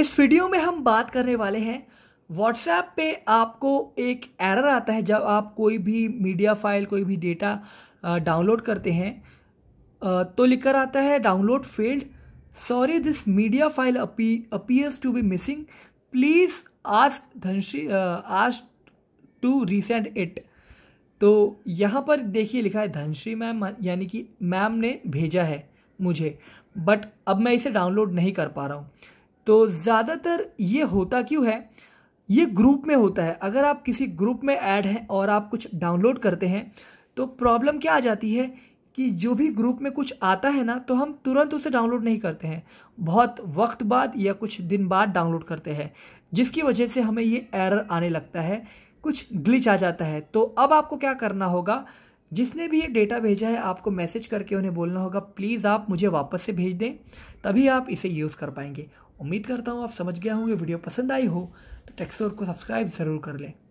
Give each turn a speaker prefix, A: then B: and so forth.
A: इस वीडियो में हम बात करने वाले हैं व्हाट्सएप पे आपको एक एरर आता है जब आप कोई भी मीडिया फाइल कोई भी डेटा डाउनलोड करते हैं तो लिखकर आता है download failed sorry this media file appears to be missing please ask Dhanashree ask to resend it तो यहाँ पर देखिए लिखा है धनश्री मैम यानी कि मैम ने भेजा है मुझे बट अब मैं इसे डाउनलोड नहीं कर पा रहा हूँ तो ज़्यादातर ये होता क्यों है ये ग्रुप में होता है अगर आप किसी ग्रुप में ऐड हैं और आप कुछ डाउनलोड करते हैं तो प्रॉब्लम क्या आ जाती है कि जो भी ग्रुप में कुछ आता है ना तो हम तुरंत उसे डाउनलोड नहीं करते हैं बहुत वक्त बाद या कुछ दिन बाद डाउनलोड करते हैं जिसकी वजह से हमें ये एरर आने लगता है कुछ ग्लिच आ जाता है तो अब आपको क्या करना होगा जिसने भी ये डेटा भेजा है आपको मैसेज करके उन्हें बोलना होगा प्लीज़ आप मुझे वापस से भेज दें तभी आप इसे यूज़ कर पाएंगे उम्मीद करता हूँ आप समझ गया होंगे वीडियो पसंद आई हो तो टेक्सोर को सब्सक्राइब ज़रूर कर लें